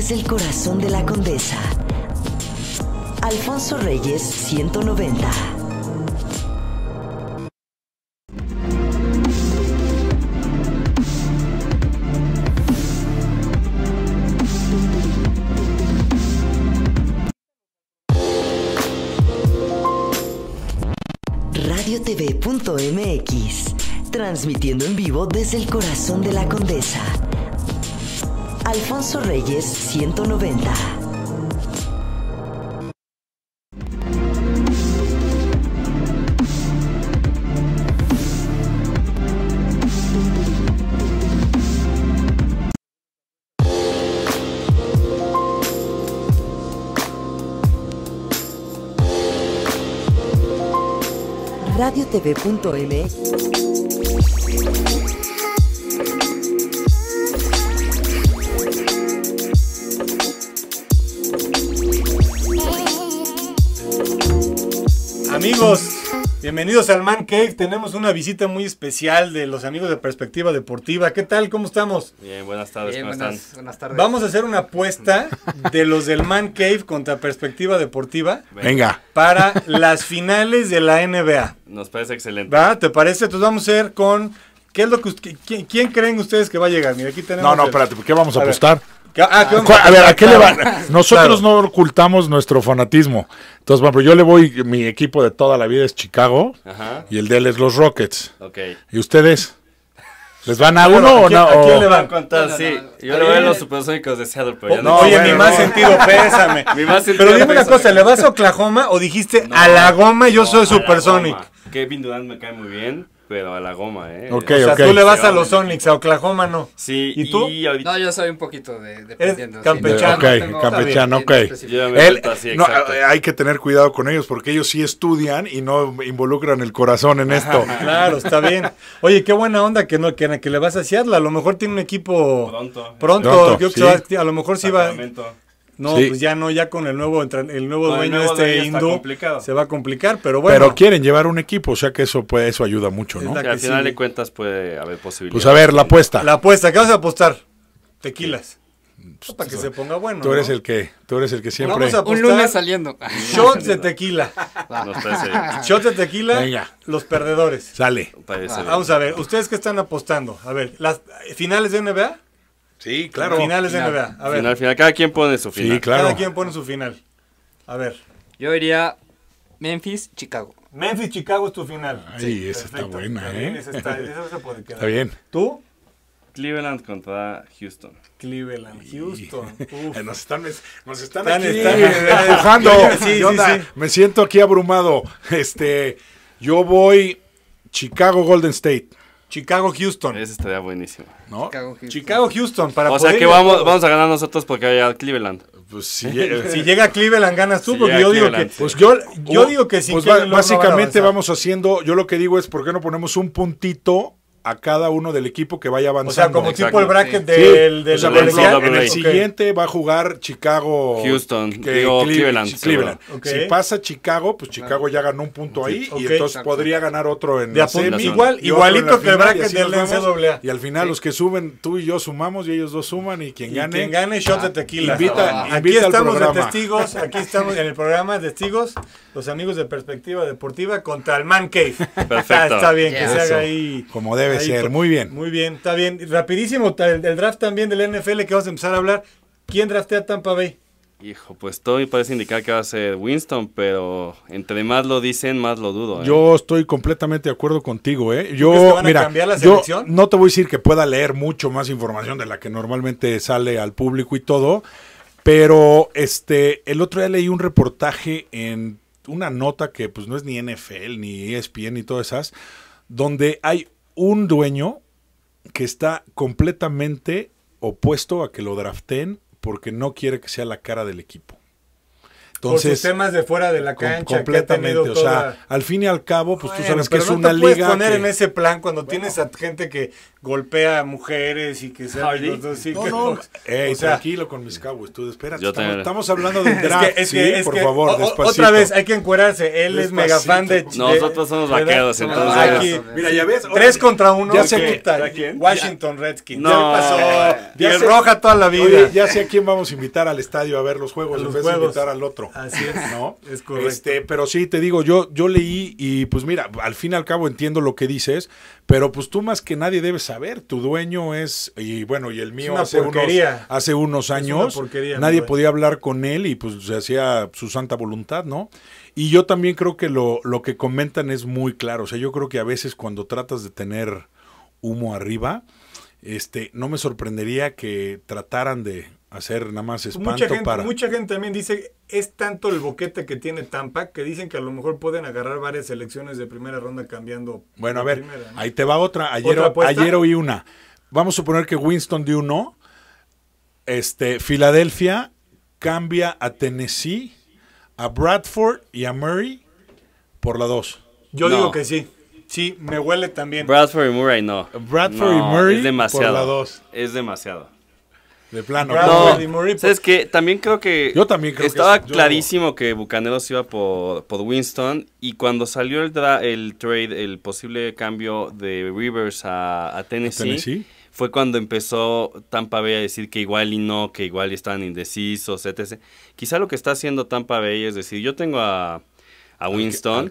desde el corazón de la condesa. Alfonso Reyes, 190. RadioTV.mx, transmitiendo en vivo desde el corazón de la condesa. Alfonso Reyes 190. RadioTV.mx Bienvenidos al Man Cave. Tenemos una visita muy especial de los amigos de Perspectiva Deportiva. ¿Qué tal? ¿Cómo estamos? Bien, buenas tardes. ¿Cómo buenas, buenas tardes. Vamos a hacer una apuesta de los del Man Cave contra Perspectiva Deportiva. Venga. Para las finales de la NBA. Nos parece excelente. ¿Va? ¿Te parece? Entonces vamos a ir con. ¿Qué es lo que, quién, creen ustedes que va a llegar? Mira, aquí tenemos. No, no, espérate, ¿por qué vamos a, apostar? Ah, a ver, ¿a qué le van? Nosotros no ocultamos nuestro fanatismo. Entonces, bueno, yo le voy, mi equipo de toda la vida es Chicago y el de él es los Rockets. ¿Y ustedes? ¿Les van a uno o no? ¿A quién le van? a Contar, sí. yo le voy a los supersónicos de Seattle, pero No, oye, mi más sentido, pésame. pero dime una cosa, ¿le vas a Oklahoma o dijiste a la goma yo soy supersonic? Kevin Durant me cae muy bien pero a la goma, ¿eh? o sea, tú le vas a los Sonics, a Oklahoma no. Sí, ¿y tú? No, yo soy un poquito de, dependiendo. Campechano. Ok, campechano, ok. Eh, hay que tener cuidado con ellos porque ellos sí estudian y no involucran el corazón en esto. claro, está bien. Oye, qué buena onda que no que, que le vas a Seattle. A lo mejor tiene un equipo pronto. Pronto, a lo mejor sí va... No, pues ya no, ya con el nuevo, el nuevo dueño de este hindú se va a complicar, pero bueno. Pero quieren llevar un equipo, o sea que eso puede, eso ayuda mucho, ¿no? Que al final de cuentas puede haber posibilidades. Pues a ver, la apuesta. La apuesta, ¿qué vas a apostar? Tequilas. Pues, para que pues, se ponga bueno. Tú eres el que, tú eres el que pues siempre. Vamos a un lunes saliendo. Shots de tequila. shots de tequila. Los perdedores. Sale. Vamos a ver, ustedes qué están apostando. A ver, las finales de NBA. Sí, claro. Finales final. de NBA. A ver. Final, final. Cada quien pone su final. Sí, claro. Cada quien pone su final. A ver. Yo diría Memphis, Chicago. Memphis, Chicago es tu final. sí, esa está buena, ¿eh? está, se puede quedar. Está bien. ¿Tú? Cleveland contra Houston. Cleveland, Houston. Nos están, nos están, aquí empujando. Eh, Me siento aquí abrumado. Este, yo voy Chicago Golden State. Chicago-Houston. Esa estaría buenísimo. ¿No? houston para O sea que vamos, a... vamos a ganar nosotros porque vaya Cleveland. Pues si, si, llega Cleveland ganas tú, porque yo digo, que, pues, yo, digo que... si pues básicamente vamos haciendo, yo lo que digo es, ¿por qué no ponemos un puntito a cada uno del equipo que vaya avanzando. O sea, como tipo el bracket del, en el siguiente va a jugar Chicago, Houston, que, Cleveland. Cleveland. Si pasa Chicago, pues Chicago ya ganó un punto ahí y entonces podría ganar otro en el la semi. Igual, igualito que el bracket del NCAA. Y al final los que suben, tú y yo sumamos y ellos dos suman y quien gane. Quien gane, shot ah, de tequila. Invita, ah, aquí estamos de testigos, aquí estamos en el programa de testigos, los amigos de Perspectiva Deportiva contra el Man Cave. Perfecto. Ah, está bien que se haga ahí. Como debe ser, muy bien. Muy bien, está bien. Rapidísimo, el, draft también del NFL que vamos a empezar a hablar. ¿Quién draftea Tampa Bay? Hijo, pues todo parece indicar que va a ser Winston, pero entre más lo dicen, más lo dudo. ¿eh? Yo estoy completamente de acuerdo contigo, ¿eh? Yo, que a cambiar la selección? Yo no te voy a decir que pueda leer mucho más información de la que normalmente sale al público y todo, pero este, el otro día leí un reportaje en una nota que pues no es ni NFL, ni ESPN, ni todas esas, donde hay un dueño que está completamente opuesto a que lo draften porque no quiere que sea la cara del equipo. Entonces, por sus temas de fuera de la cancha. Completamente. o sea, al fin y al cabo, pues tú sabes que es una te liga. puedes poner en ese plan cuando tienes a gente que golpea a mujeres y que se. Ay, no, no. Ey, tranquilo con mis cabos. Tú, Yo Estamos, estamos, hablando de draft. es que, es que, por favor, o, Otra vez, hay que encuerarse. Él es mega fan de. Nosotros somos vaqueros, entonces. mira, ya ves. Tres contra uno. Ya se Washington Redskins. No. Ya pasó. roja toda la vida. ya sé a quién vamos a invitar al estadio a ver los juegos en vez invitar al otro. Así es, ¿no? Es correcto. Este, pero sí, te digo, yo, yo leí y pues mira, al fin y al cabo entiendo lo que dices, pero pues tú más que nadie debes saber, tu dueño es, y bueno, y el mío hace unos, años, nadie podía hablar con él y pues se hacía su santa voluntad, ¿no? Y yo también creo que lo, que comentan es muy claro, o sea, yo creo que a veces cuando tratas de tener humo arriba, este, no me sorprendería que trataran de hacer nada más espanto Mucha gente también dice, es tanto el boquete que tiene Tampa que dicen que a lo mejor pueden agarrar varias selecciones de primera ronda cambiando. Bueno, a ver, ahí te va otra. Ayer, ayer oí una. Vamos a suponer que Winston dio uno. Este, Filadelfia cambia a Tennessee, a Bradford y a Murray por la 2. Yo digo que sí. Sí, me huele también. Bradford y Murray no. Bradford y Murray es demasiado. Es demasiado. De plano. no, ¿Sabes También creo que. también Estaba clarísimo que que Bucaneros iba por, por Winston. Y cuando salió el, el trade, el posible cambio de Rivers a, Tennessee. fue cuando empezó Tampa Bay a decir que igual y no, que igual estaban indecisos, etc. Quizá lo que está haciendo Tampa Bay es decir, yo tengo a, Winston,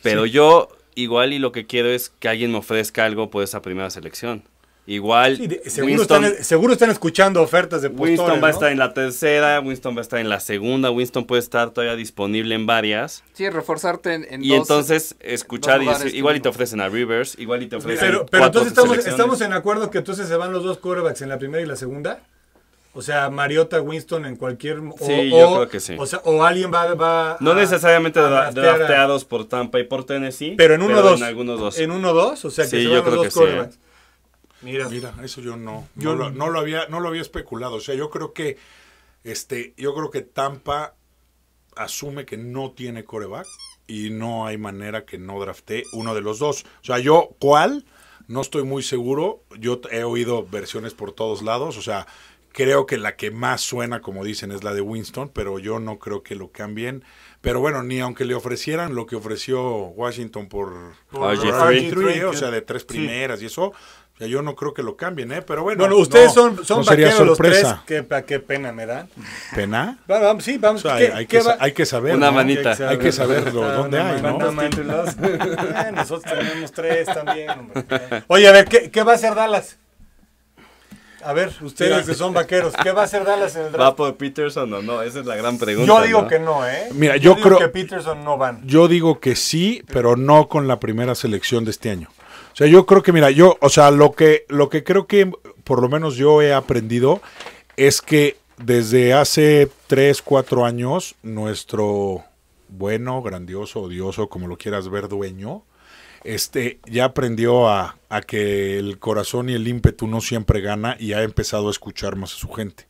pero yo igual y lo que quiero es que alguien me ofrezca algo por esa primera selección. Igual. seguro, están, escuchando ofertas de postores, Winston va a estar en la tercera, Winston va a estar en la segunda, Winston puede estar todavía disponible en varias. Sí, reforzarte en, en Y entonces escuchar, igual y te ofrecen a Rivers, igual y te ofrecen. Pero, pero entonces estamos, en acuerdo que entonces se van los dos quarterbacks en la primera y la segunda. O sea, Mariota, Winston en cualquier... O, sí, yo creo que sí. O, alguien va, va No a, necesariamente por Tampa y por Tennessee. Pero en uno dos. En uno dos, o sea que sí, yo creo dos sí. ¿eh? Mira. Mira, eso yo no. Yo no, lo, había, no lo había especulado. O sea, yo creo que este, yo creo que Tampa asume que no tiene coreback y no hay manera que no drafte uno de los dos. O sea, yo, ¿cuál? No estoy muy seguro. Yo he oído versiones por todos lados. O sea, creo que la que más suena, como dicen, es la de Winston, pero yo no creo que lo cambien. Pero bueno, ni aunque le ofrecieran lo que ofreció Washington por, por, o sea, de tres primeras y eso, yo no creo que lo cambien, ¿eh? Pero bueno. Bueno, ustedes son, son vaqueros los tres. Qué, qué pena me dan. ¿Pena? Vamos, sí, vamos. a ver. hay, que, hay, que, saber. Una manita. Hay que saberlo. ¿Dónde hay, no? nosotros tenemos tres también. Hombre. Oye, a ver, ¿qué, ¿qué va a hacer Dallas? A ver, ustedes que son vaqueros, ¿qué va a hacer Dallas en el draft? ¿Va por Peterson o no? Esa es la gran pregunta. Yo digo que no, ¿eh? Mira, yo, creo que Peterson no van. Yo digo que sí, pero no con la primera selección de este año. O sea, yo creo que, mira, yo, o sea, lo que, lo que creo que por lo menos yo he aprendido es que desde hace tres, cuatro años, nuestro bueno, grandioso, odioso, como lo quieras ver, dueño, este, ya aprendió a, que el corazón y el ímpetu no siempre gana y ha empezado a escuchar más a su gente.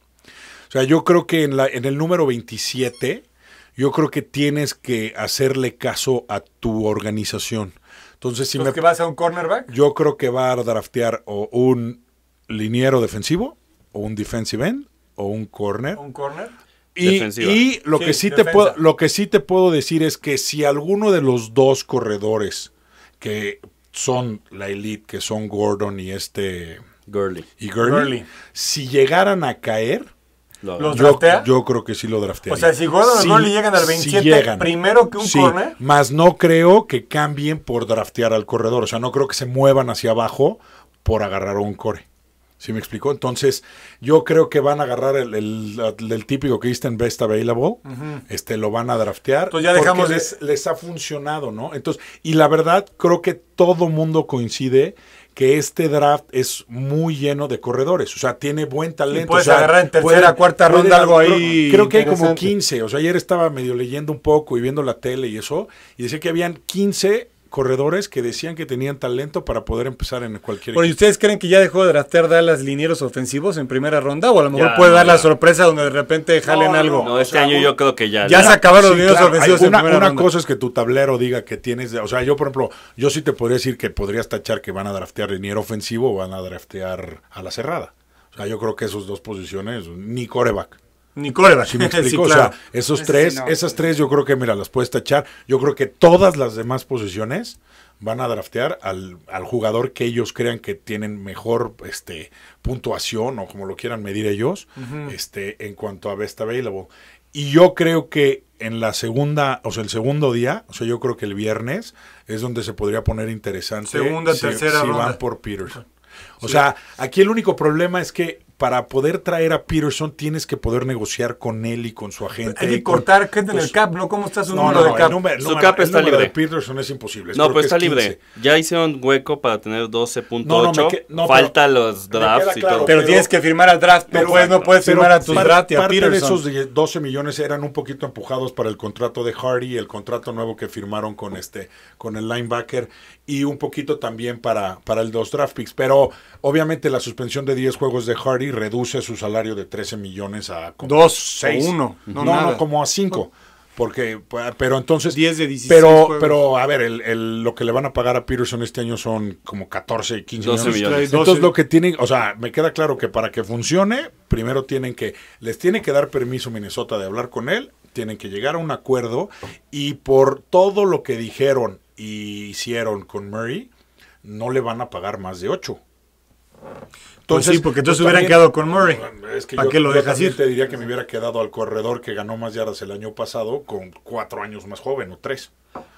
O sea, yo creo que en, la, en el número 27, yo creo que tienes que hacerle caso a tu organización. Entonces, si que vas a un cornerback? Yo creo que va a draftear o un liniero defensivo, o un defensive end, o un corner. ¿Un corner? Y, lo, que sí te puedo, lo que sí te puedo decir es que si alguno de los dos corredores que son la elite, que son Gordon y este... Y Gurley. si llegaran a caer ¿Los yo, Yo creo que sí lo draftea. O sea, si Gordon no le llegan al 27 primero que un sí, Más no creo que cambien por draftear al corredor. O sea, no creo que se muevan hacia abajo por agarrar un core. ¿Sí me explicó? Entonces, yo creo que van a agarrar el, típico que diste en Best Available, este, lo van a draftear. Entonces ya dejamos. Porque les, les ha funcionado, ¿no? Entonces, y la verdad, creo que todo mundo coincide que este draft es muy lleno de corredores. O sea, tiene buen talento. puedes agarrar en tercera, cuarta ronda algo ahí. Creo, creo que hay como 15. O sea, ayer estaba medio leyendo un poco y viendo la tele y eso. Y decía que habían 15 corredores que decían que tenían talento para poder empezar en cualquier ¿y ustedes creen que ya dejó de draftear Dallas linieros ofensivos en primera ronda? O a lo mejor puede dar la sorpresa donde de repente jalen algo. No, este año yo creo que ya. Ya, se acabaron los linieros ofensivos en primera ronda. Una cosa es que tu tablero diga que tienes... O sea, yo, por ejemplo, yo sí te podría decir que podrías tachar que van a draftear liniero ofensivo o van a draftear a la cerrada. O sea, yo creo que esas dos posiciones, ni coreback. Ni si me explico. O sea, esos tres, esas tres yo creo que, mira, las puedes tachar. Yo creo que todas las demás posiciones van a draftear al, jugador que ellos crean que tienen mejor este, puntuación o como lo quieran medir ellos este, en cuanto a best available. Y yo creo que en la segunda, o sea, el segundo día, o sea, yo creo que el viernes es donde se podría poner interesante. Segunda, si, tercera por Peterson. O sea, aquí el único problema es que para poder traer a Peterson tienes que poder negociar con él y con su agente. Hay que cortar el pues, cap, ¿no? ¿Cómo está su número de cap? su cap está De Peterson es imposible. No, pero pues está libre. Ya hicieron hueco para tener 12.8. No, Falta los drafts y todo. Pero, tienes que firmar al draft. Pero, no puedes, firmar a tu draft a esos 12 millones eran un poquito empujados para el contrato de Hardy, el contrato nuevo que firmaron con, este, con el linebacker y un poquito también para, para el dos draft picks. Pero obviamente la suspensión de 10 juegos de Hardy reduce su salario de 13 millones a como dos, seis. No, no, como a 5 Porque, pero entonces. 10 de Pero, pero a ver, el, lo que le van a pagar a Peterson este año son como 14, 15 millones. Entonces, lo que tienen. O sea, me queda claro que para que funcione, primero tienen que. Les tiene que dar permiso Minnesota de hablar con él. Tienen que llegar a un acuerdo. Y por todo lo que dijeron y hicieron con Murray, no le van a pagar más de 8 sí, porque entonces hubieran quedado con Murray. Es que qué lo dejas ir? Te diría que me hubiera quedado al corredor que ganó más yardas el año pasado con cuatro años más joven o tres.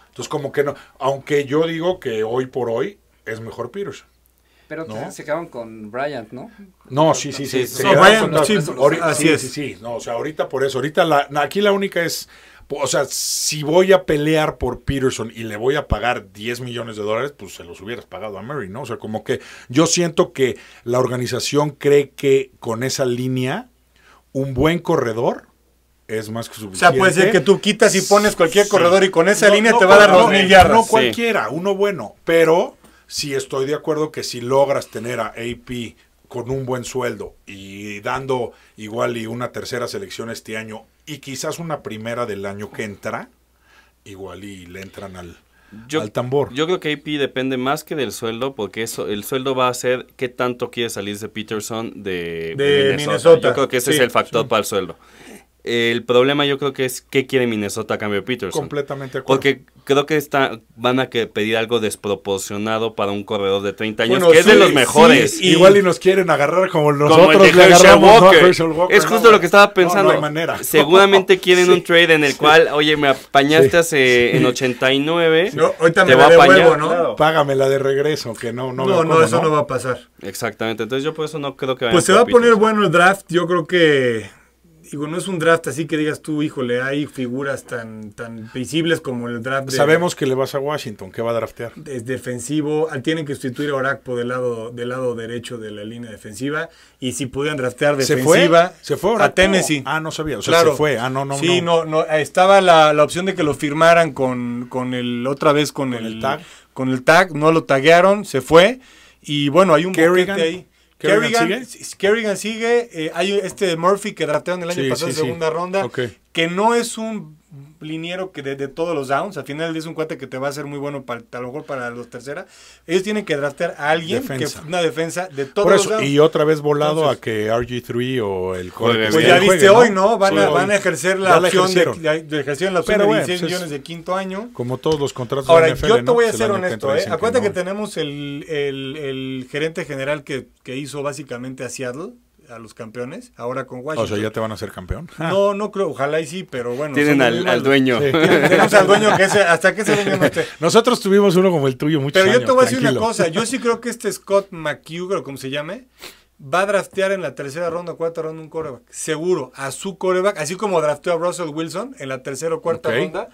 Entonces, como que no. Aunque yo digo que hoy por hoy es mejor Peterson. Pero se quedaron con Bryant, ¿no? No, sí, sí, sí. sí. así es. Sí, sí, no, o sea, ahorita por eso. Ahorita la, aquí la única es o sea, si voy a pelear por Peterson y le voy a pagar 10 millones de dólares, pues se los hubieras pagado a Murray, ¿no? O sea, como que yo siento que la organización cree que con esa línea, un buen corredor es más que suficiente. O sea, puede ser que tú quitas y pones cualquier corredor y con esa línea te va a dar dos mil No cualquiera, uno bueno, pero sí estoy de acuerdo que si logras tener a AP con un buen sueldo y dando igual y una tercera selección este año y quizás una primera del año que entra, igual y le entran al, al tambor. Yo creo que AP depende más que del sueldo, porque eso, el sueldo va a ser qué tanto quiere salirse Peterson de, de Minnesota. Yo creo que ese es el factor para el sueldo. El problema yo creo que es qué quiere Minnesota a cambio de Peterson. Completamente Porque creo que está, van a que pedir algo desproporcionado para un corredor de 30 años, que es de los mejores. igual y nos quieren agarrar como nosotros como Walker. Es justo lo que estaba pensando. No, manera. Seguramente quieren un trade en el cual, oye, me apañaste hace en 89. ahorita te va a ¿no? Págamela de regreso, que no, no. No, no, eso no va a pasar. Exactamente. Entonces yo por eso no creo que vaya Pues se va a poner bueno el draft, yo creo que digo, no es un draft así que digas tú, híjole, hay figuras tan, tan visibles como el draft. De, Sabemos que le vas a Washington, que va a draftear. Es defensivo, ah, tienen que sustituir a Orakpo del lado, del lado derecho de la línea defensiva. Y si pudieran draftear defensiva, ¿Se fue? ¿Se fue a Tennessee. Ah, no sabía, o sea, se fue. Ah, no, no, sí, no. no, estaba la, opción de que lo firmaran con, con el, otra vez con, el, tag. Con el tag, no lo taguearon, se fue. Y bueno, hay un boquete Kerrigan, sigue. Eh, hay este Murphy que en el año pasado en segunda ronda, que no es un liniero que de, todos los downs, al final es un cuate que te va a ser muy bueno para, a lo mejor para los terceras. Ellos tienen que draftear a alguien que una defensa de todos los downs. Y otra vez volado a que RG3 o el Jorge, Pues ya viste hoy, ¿no? Van, a, van a ejercer la opción de, de, de la pues millones de quinto año. Como todos los contratos Ahora, yo te voy a ser honesto, ¿eh? Acuérdate que, tenemos el, el, el gerente general que, que hizo básicamente a Seattle a los campeones, ahora con Washington. O sea, ya te van a ser campeón. No, no creo, ojalá y sí, pero bueno. Tienen al, dueño. al dueño hasta que se dueño Nosotros tuvimos uno como el tuyo muchos Pero yo te voy a decir una cosa, yo sí creo que este Scott McHugh, o como se llame, va a draftear en la tercera ronda cuarta ronda un coreback. Seguro, a su coreback, así como drafteó a Russell Wilson en la tercera o cuarta ronda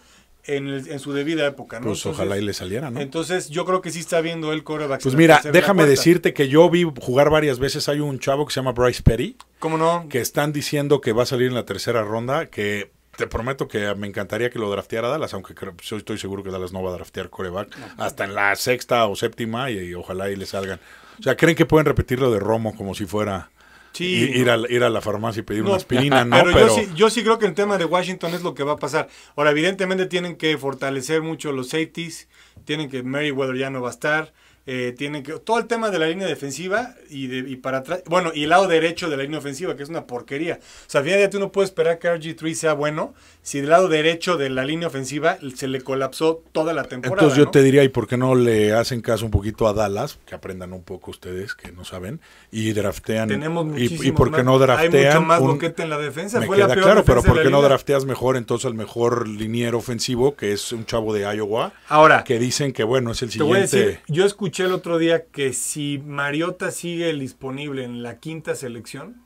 en, su debida época, ¿no? Pues ojalá y le saliera, ¿no? Entonces yo creo que sí está viendo el coreback. Pues mira, déjame decirte que yo vi jugar varias veces, hay un chavo que se llama Bryce Petty. ¿Cómo no? Que están diciendo que va a salir en la tercera ronda, que te prometo que me encantaría que lo drafteara Dallas, aunque yo estoy seguro que Dallas no va a draftear coreback hasta en la sexta o séptima y, y ojalá y le salgan. O sea, ¿creen que pueden repetir lo de Romo como si fuera ir, a, ir, a, la farmacia y pedir una aspirina, ¿no? Pero, Yo, sí, yo, sí, creo que el tema de Washington es lo que va a pasar. Ahora, evidentemente tienen que fortalecer mucho los safeties, tienen que Weather ya no va a estar, eh, tienen que... Todo el tema de la línea defensiva y, de, y para atrás... Bueno, y el lado derecho de la línea ofensiva, que es una porquería. O sea, al final de no puedes esperar que RG3 sea bueno si del lado derecho de la línea ofensiva se le colapsó toda la temporada. Entonces yo te diría, ¿y por qué no le hacen caso un poquito a Dallas? Que aprendan un poco ustedes, que no saben, y draftean. Tenemos y, por qué no draftean. Hay mucho más boquete en la defensa. Me queda claro, pero ¿por qué no drafteas mejor entonces al mejor liniero ofensivo, que es un chavo de Iowa? Ahora. Que dicen que bueno, es el siguiente. Te voy a decir, yo escuché el otro día que si Mariota sigue el disponible en la quinta selección.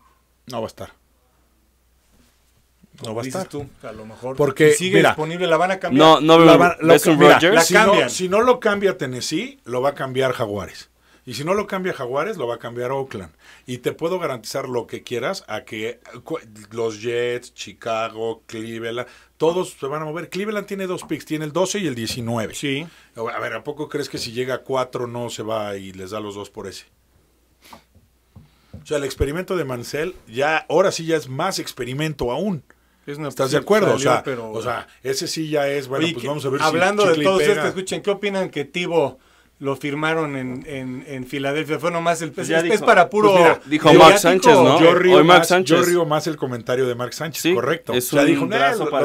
No va a estar no va a Tú, a lo mejor porque sigue disponible, la van a cambiar. No, no, si, no, lo cambia Tennessee, lo va a cambiar Jaguares. Y si no lo cambia Jaguares, lo va a cambiar Oakland. Y te puedo garantizar lo que quieras a que los Jets, Chicago, Cleveland, todos se van a mover. Cleveland tiene dos picks, tiene el 12 y el 19. Sí. A ver, ¿a poco crees que si llega a 4 no se va y les da los dos por ese? O sea, el experimento de Mansell ya, ahora sí ya es más experimento aún. ¿Estás de acuerdo? o, sea, pero... o sea, ese sí ya es, bueno, pues vamos a ver hablando si Hablando de todos esto, escuchen, ¿qué opinan que Tibo lo firmaron en, en, en Filadelfia? Fue nomás el pues es, para puro. Pues dijo Mark Sánchez, ¿no? Yo río, más, Sánchez. yo río, más, el comentario de Mark Sánchez, correcto. Es lo,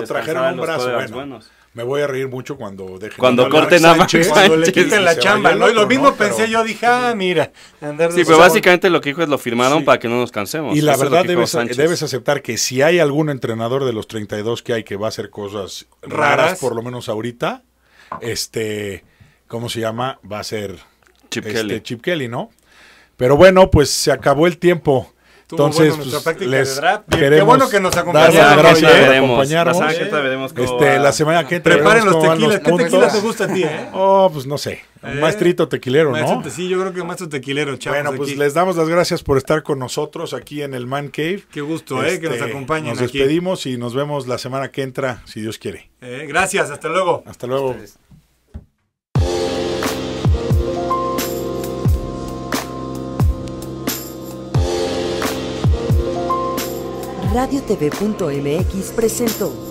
trajeron un brazo. Bueno me voy a reír mucho cuando dejen cuando corten a Max le quiten la chamba, ¿no? Y lo mismo pensé yo, dije, ah, mira, Sí, pero básicamente lo que dijo es lo firmaron para que no nos cansemos. Y la verdad debes, debes, aceptar que si hay algún entrenador de los 32 que hay que va a hacer cosas raras, por lo menos ahorita, este, ¿cómo se llama? Va a ser Chip, este, Kelly. Chip Kelly, ¿no? Pero bueno, pues se acabó el tiempo. Entonces, bueno nuestra pues, de draft. Qué bueno que nos acompañaron. Gracias acompañarnos. La, este, la semana que entra. Preparen los tequilas. ¿Qué tequila te gusta a ti, eh? Oh, pues no sé. Un eh, maestrito tequilero, ¿no? sí, yo creo que maestro tequilero, chavos. Bueno, pues les damos las gracias por estar con nosotros aquí en el Man Cave. Qué gusto, ¿eh? Que nos este, acompañen. Nos despedimos y nos vemos la semana que entra, si Dios quiere. Eh, gracias, hasta luego. Hasta luego. radiotv.mx presentó